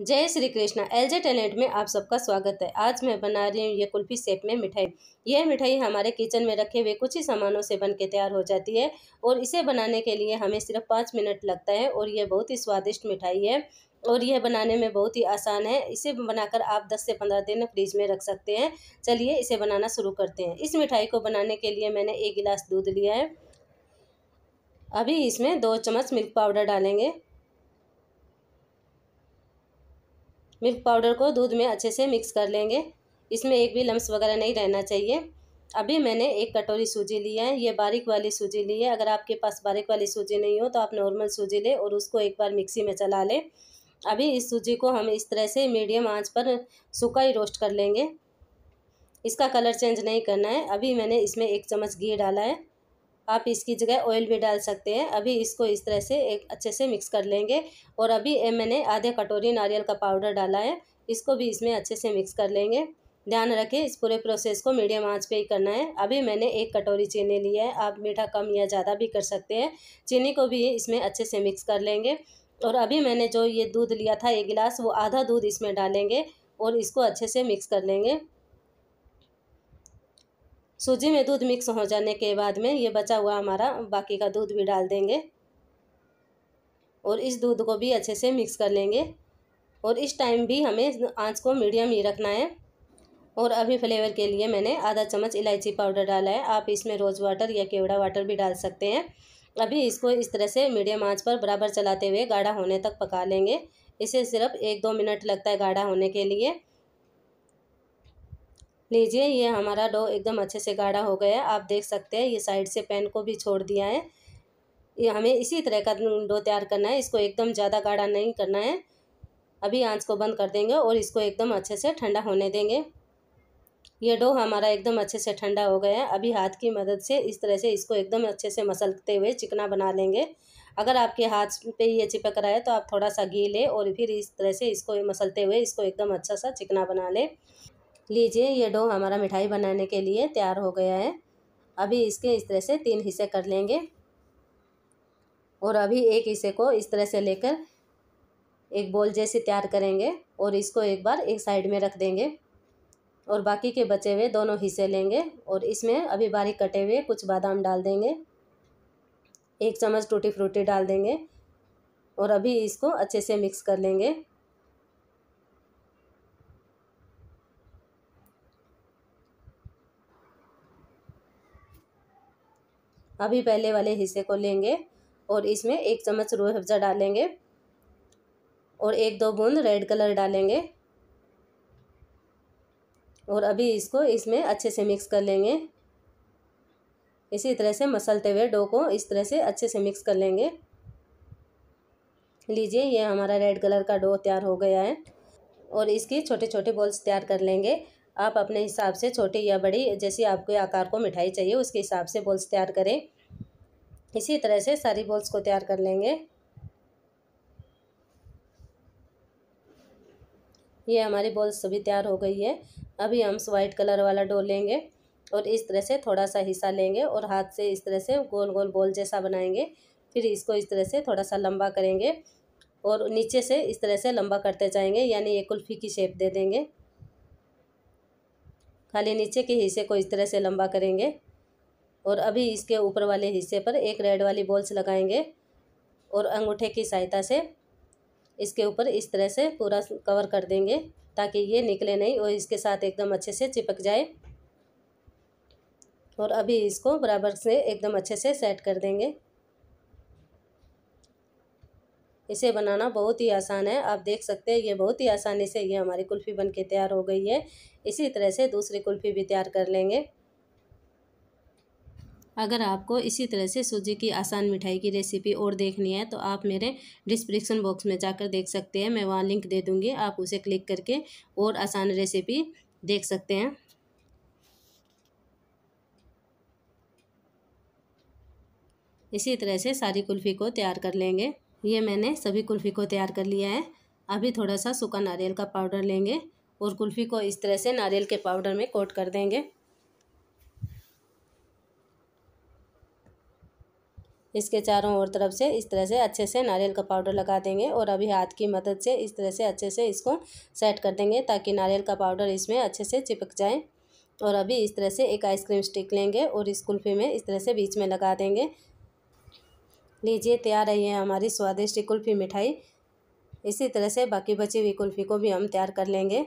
जय Shri Krishna L J talent में आप सबका स्वागत है आज मैं बना रही हूँ ये कुल्फी शेप में मिठाई यह मिठाई हमारे किचन में रखे हुए कुछ ही सामानों से बन के तैयार हो जाती है और इसे बनाने के लिए हमें सिर्फ पाँच मिनट लगता है और यह बहुत ही स्वादिष्ट मिठाई है और यह बनाने में बहुत ही आसान है इसे बनाकर आप 10 से 15 दिन फ्रीज में रख सकते हैं चलिए इसे बनाना शुरू करते हैं इस मिठाई को बनाने के लिए मैंने एक गिलास दूध लिया है अभी इसमें दो चम्मच मिल्क पाउडर डालेंगे मिल्क पाउडर को दूध में अच्छे से मिक्स कर लेंगे इसमें एक भी लम्स वगैरह नहीं रहना चाहिए अभी मैंने एक कटोरी सूजी ली है ये बारीक वाली सूजी ली है अगर आपके पास बारीक वाली सूजी नहीं हो तो आप नॉर्मल सूजी लें और उसको एक बार मिक्सी में चला लें अभी इस सूजी को हम इस तरह से मीडियम आंच पर सूखा ही रोस्ट कर लेंगे इसका कलर चेंज नहीं करना है अभी मैंने इसमें एक चम्मच घी डाला है आप इसकी जगह ऑयल भी डाल सकते हैं अभी इसको इस तरह से एक अच्छे से मिक्स कर लेंगे और अभी मैंने आधे कटोरी नारियल का पाउडर डाला है इसको भी इसमें अच्छे से मिक्स कर लेंगे ध्यान रखें इस पूरे प्रोसेस को मीडियम आंच पे ही करना है अभी मैंने एक कटोरी चीनी ली है आप मीठा कम या ज़्यादा भी कर सकते हैं चीनी को भी इसमें अच्छे से मिक्स कर लेंगे और अभी मैंने जो ये दूध लिया था एक गिलास वो आधा दूध इसमें डालेंगे और इसको अच्छे से मिक्स कर लेंगे सूजी में दूध मिक्स हो जाने के बाद में ये बचा हुआ हमारा बाकी का दूध भी डाल देंगे और इस दूध को भी अच्छे से मिक्स कर लेंगे और इस टाइम भी हमें आंच को मीडियम ही रखना है और अभी फ्लेवर के लिए मैंने आधा चम्मच इलायची पाउडर डाला है आप इसमें रोज़ वाटर या केवड़ा वाटर भी डाल सकते हैं अभी इसको इस तरह से मीडियम आंच पर बराबर चलाते हुए गाढ़ा होने तक पका लेंगे इसे सिर्फ एक दो मिनट लगता है गाढ़ा होने के लिए लीजिए ये हमारा डो एकदम अच्छे से गाढ़ा हो गया है आप देख सकते हैं ये साइड से पेन को भी छोड़ दिया है ये हमें इसी तरह का डो तैयार करना है इसको एकदम ज़्यादा गाढ़ा नहीं करना है अभी आंच को बंद कर देंगे और इसको एकदम अच्छे से ठंडा होने देंगे ये डो हमारा एकदम अच्छे से ठंडा हो गया है अभी हाथ की मदद से इस तरह से इसको एकदम अच्छे से मसलते हुए चिकना बना लेंगे अगर आपके हाथ पे ये चिपक रहा है तो आप थोड़ा सा घी ले और फिर इस तरह से इसको मसलते हुए इसको एकदम अच्छा सा चिकना बना लें लीजिए ये डो हमारा मिठाई बनाने के लिए तैयार हो गया है अभी इसके इस तरह से तीन हिस्से कर लेंगे और अभी एक हिस्से को इस तरह से लेकर एक बॉल जैसे तैयार करेंगे और इसको एक बार एक साइड में रख देंगे और बाकी के बचे हुए दोनों हिस्से लेंगे और इसमें अभी बारीक कटे हुए कुछ बादाम डाल देंगे एक चम्मच टूटी फ्रूटी डाल देंगे और अभी इसको अच्छे से मिक्स कर लेंगे अभी पहले वाले हिस्से को लेंगे और इसमें एक चम्मच रोह अफ़ज़ा डालेंगे और एक दो बूंद रेड कलर डालेंगे और अभी इसको इसमें अच्छे से मिक्स कर लेंगे इसी तरह से मसलते हुए डो को इस तरह से अच्छे से मिक्स कर लेंगे लीजिए ये हमारा रेड कलर का डो तैयार हो गया है और इसकी छोटे छोटे बॉल्स तैयार कर लेंगे आप अपने हिसाब से छोटी या बड़ी जैसी आपके आकार को मिठाई चाहिए उसके हिसाब से बॉल्स तैयार करें इसी तरह से सारी बॉल्स को तैयार कर लेंगे ये हमारी बॉल्स सभी तैयार हो गई है अभी हम वाइट कलर वाला डो लेंगे और इस तरह से थोड़ा सा हिस्सा लेंगे और हाथ से इस तरह से गोल गोल बॉल जैसा बनाएंगे फिर इसको इस तरह से थोड़ा सा लंबा करेंगे और नीचे से इस तरह से लंबा करते जाएंगे यानी ये कुल्फ़ी की शेप दे देंगे खाली नीचे के हिस्से को इस तरह से लंबा करेंगे और अभी इसके ऊपर वाले हिस्से पर एक रेड वाली बॉल्स लगाएंगे और अंगूठे की सहायता से इसके ऊपर इस तरह से पूरा कवर कर देंगे ताकि ये निकले नहीं और इसके साथ एकदम अच्छे से चिपक जाए और अभी इसको बराबर से एकदम अच्छे से सेट कर देंगे इसे बनाना बहुत ही आसान है आप देख सकते हैं ये बहुत ही आसानी से ये हमारी कुल्फ़ी बन के तैयार हो गई है इसी तरह से दूसरी कुल्फ़ी भी तैयार कर लेंगे अगर आपको इसी तरह से सूजी की आसान मिठाई की रेसिपी और देखनी है तो आप मेरे डिस्क्रिप्शन बॉक्स में जाकर देख सकते हैं मैं वहाँ लिंक दे दूँगी आप उसे क्लिक करके और आसान रेसिपी देख सकते हैं इसी तरह से सारी कुल्फ़ी को तैयार कर लेंगे ये मैंने सभी कुल्फ़ी को तैयार कर लिया है अभी थोड़ा सा सूखा नारियल का पाउडर लेंगे और कुल्फ़ी को इस तरह से नारियल के पाउडर में कोट कर देंगे इसके चारों ओर तरफ से इस तरह से अच्छे से नारियल का पाउडर लगा देंगे और अभी हाथ की मदद से इस तरह से अच्छे से इसको सेट कर देंगे ताकि नारियल का पाउडर इसमें अच्छे से चिपक जाए और अभी इस तरह से एक आइसक्रीम स्टिक लेंगे और इस कुल्फ़ी में इस तरह से बीच में लगा देंगे लीजिए तैयार है हमारी स्वादिष्ट कुल्फ़ी मिठाई इसी तरह से बाकी बची हुई कुल्फ़ी को भी हम तैयार कर लेंगे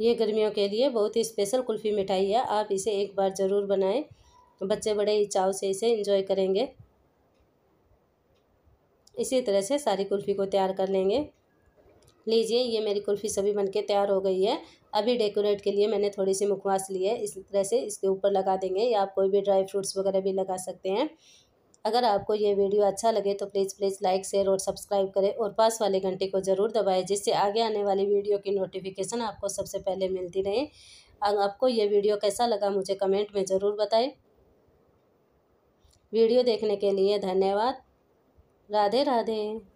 ये गर्मियों के लिए बहुत ही स्पेशल कुल्फ़ी मिठाई है आप इसे एक बार ज़रूर बनाएं बच्चे बड़े ही चाव से इसे इंजॉय करेंगे इसी तरह से सारी कुल्फ़ी को तैयार कर लेंगे लीजिए ये मेरी कुल्फ़ी सभी बनके तैयार हो गई है अभी डेकोरेट के लिए मैंने थोड़ी सी मुखवास ली है इस तरह से इसके ऊपर लगा देंगे या आप कोई भी ड्राई फ्रूट्स वगैरह भी लगा सकते हैं अगर आपको ये वीडियो अच्छा लगे तो प्लीज़ प्लीज़ लाइक शेयर और सब्सक्राइब करें और पास वाले घंटे को ज़रूर दबाएं जिससे आगे आने वाली वीडियो की नोटिफिकेशन आपको सबसे पहले मिलती रहे आपको ये वीडियो कैसा लगा मुझे कमेंट में ज़रूर बताएं वीडियो देखने के लिए धन्यवाद राधे राधे